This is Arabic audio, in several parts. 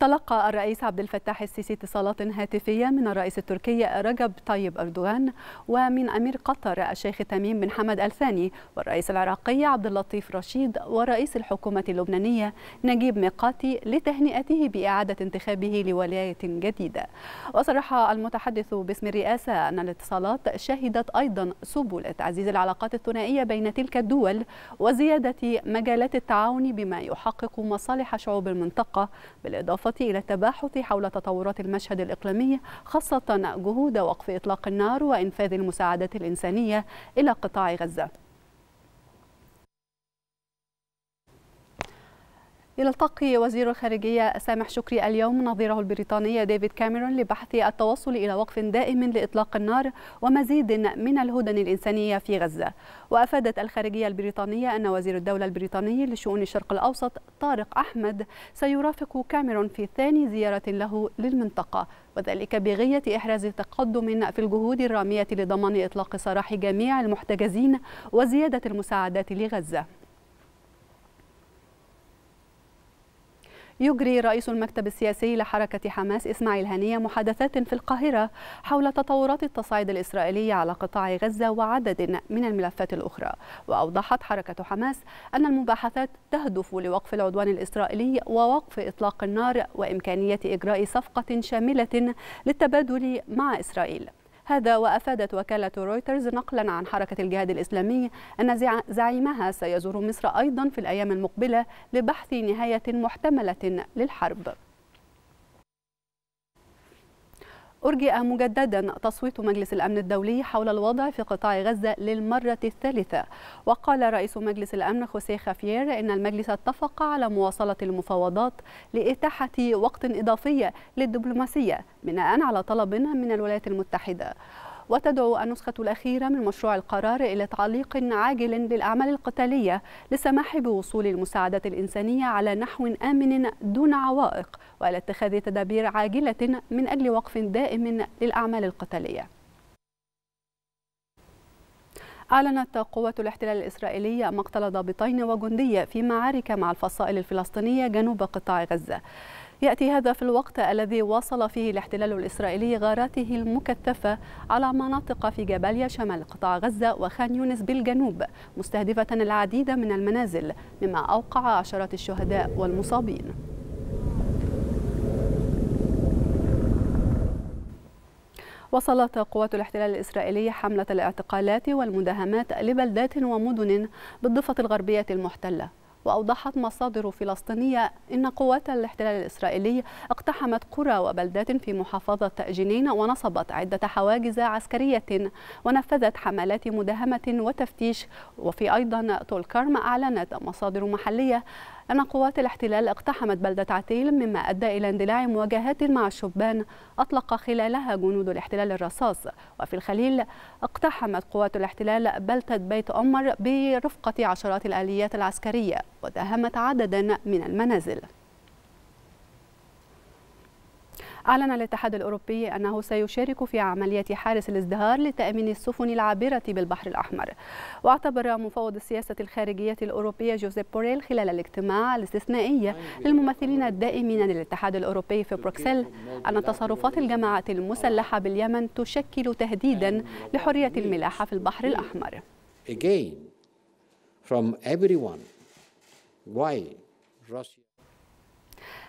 تلقى الرئيس عبد الفتاح السيسي اتصالات هاتفية من الرئيس التركي رجب طيب أردوغان ومن أمير قطر الشيخ تميم بن حمد الثاني والرئيس العراقي عبد اللطيف رشيد ورئيس الحكومة اللبنانية نجيب ميقاتي لتهنئته بإعادة انتخابه لولاية جديدة وصرح المتحدث باسم الرئاسة أن الاتصالات شهدت أيضا سبل تعزيز العلاقات الثنائية بين تلك الدول وزيادة مجالات التعاون بما يحقق مصالح شعوب المنطقة بالإضافة بالإضافة إلى التباحث حول تطورات المشهد الإقليمي خاصة جهود وقف إطلاق النار وإنفاذ المساعدات الإنسانية إلى قطاع غزة يلتقي وزير الخارجية سامح شكري اليوم نظيره البريطاني ديفيد كاميرون لبحث التوصل إلى وقف دائم لإطلاق النار ومزيد من الهدن الإنسانية في غزة وأفادت الخارجية البريطانية أن وزير الدولة البريطاني لشؤون الشرق الأوسط طارق أحمد سيرافق كاميرون في ثاني زيارة له للمنطقة وذلك بغية إحراز تقدم في الجهود الرامية لضمان إطلاق سراح جميع المحتجزين وزيادة المساعدات لغزة يجري رئيس المكتب السياسي لحركة حماس إسماعيل هنية محادثات في القاهرة حول تطورات التصعيد الإسرائيلي على قطاع غزة وعدد من الملفات الأخرى وأوضحت حركة حماس أن المباحثات تهدف لوقف العدوان الإسرائيلي ووقف إطلاق النار وإمكانية إجراء صفقة شاملة للتبادل مع إسرائيل هذا وأفادت وكالة رويترز نقلا عن حركة الجهاد الإسلامي أن زعيمها سيزور مصر أيضا في الأيام المقبلة لبحث نهاية محتملة للحرب أرجئ مجددا تصويت مجلس الأمن الدولي حول الوضع في قطاع غزة للمرة الثالثة وقال رئيس مجلس الأمن خوسيه خافير إن المجلس اتفق على مواصلة المفاوضات لإتاحة وقت إضافي للدبلوماسية بناء على طلب من الولايات المتحدة وتدعو النسخة الأخيرة من مشروع القرار إلى تعليق عاجل للأعمال القتالية للسماح بوصول المساعدات الإنسانية على نحو آمن دون عوائق وإلى اتخاذ تدابير عاجلة من أجل وقف دائم للأعمال القتالية أعلنت قوة الاحتلال الإسرائيلي مقتل ضابطين وجندي في معارك مع الفصائل الفلسطينية جنوب قطاع غزة يأتي هذا في الوقت الذي واصل فيه الاحتلال الإسرائيلي غاراته المكثفة على مناطق في جباليا شمال قطاع غزة وخان يونس بالجنوب مستهدفة العديد من المنازل مما أوقع عشرات الشهداء والمصابين وصلت قوات الاحتلال الإسرائيلي حملة الاعتقالات والمداهمات لبلدات ومدن بالضفة الغربية المحتلة وأوضحت مصادر فلسطينية أن قوات الاحتلال الإسرائيلي اقتحمت قرى وبلدات في محافظة جنين ونصبت عدة حواجز عسكرية ونفذت حملات مداهمة وتفتيش وفي أيضا تولكرم أعلنت مصادر محلية أن قوات الاحتلال اقتحمت بلدة عتيل مما أدى إلى اندلاع مواجهات مع الشبان أطلق خلالها جنود الاحتلال الرصاص وفي الخليل اقتحمت قوات الاحتلال بلدة بيت أمر برفقة عشرات الآليات العسكرية وداهمت عددا من المنازل أعلن الاتحاد الأوروبي أنه سيشارك في عملية حارس الازدهار لتأمين السفن العابرة بالبحر الأحمر واعتبر مفوض السياسة الخارجية الأوروبية جوزيب بوريل خلال الاجتماع الاستثنائي للممثلين الدائمين للاتحاد الأوروبي في بروكسل أن تصرفات الجماعات المسلحة باليمن تشكل تهديدا لحرية الملاحة في البحر الأحمر Again, from everyone, why Russia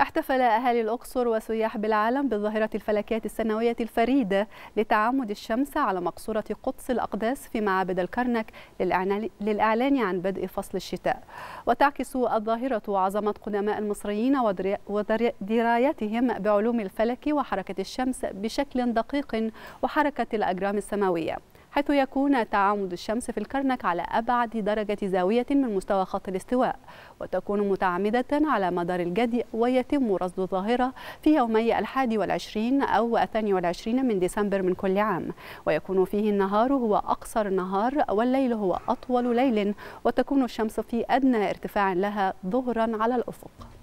احتفل أهالي الأقصر وسياح بالعالم بالظاهرة الفلكات السنوية الفريدة لتعامد الشمس على مقصورة قدس الأقداس في معابد الكرنك للإعلان عن بدء فصل الشتاء وتعكس الظاهرة عظمة قدماء المصريين ودرايتهم بعلوم الفلك وحركة الشمس بشكل دقيق وحركة الأجرام السماوية حيث يكون تعامد الشمس في الكرنك على أبعد درجة زاوية من مستوى خط الاستواء وتكون متعمدة على مدار الجدي ويتم رصد الظاهرة في يومي الحادي والعشرين أو الثاني والعشرين من ديسمبر من كل عام ويكون فيه النهار هو أقصر نهار والليل هو أطول ليل وتكون الشمس في أدنى ارتفاع لها ظهرا على الأفق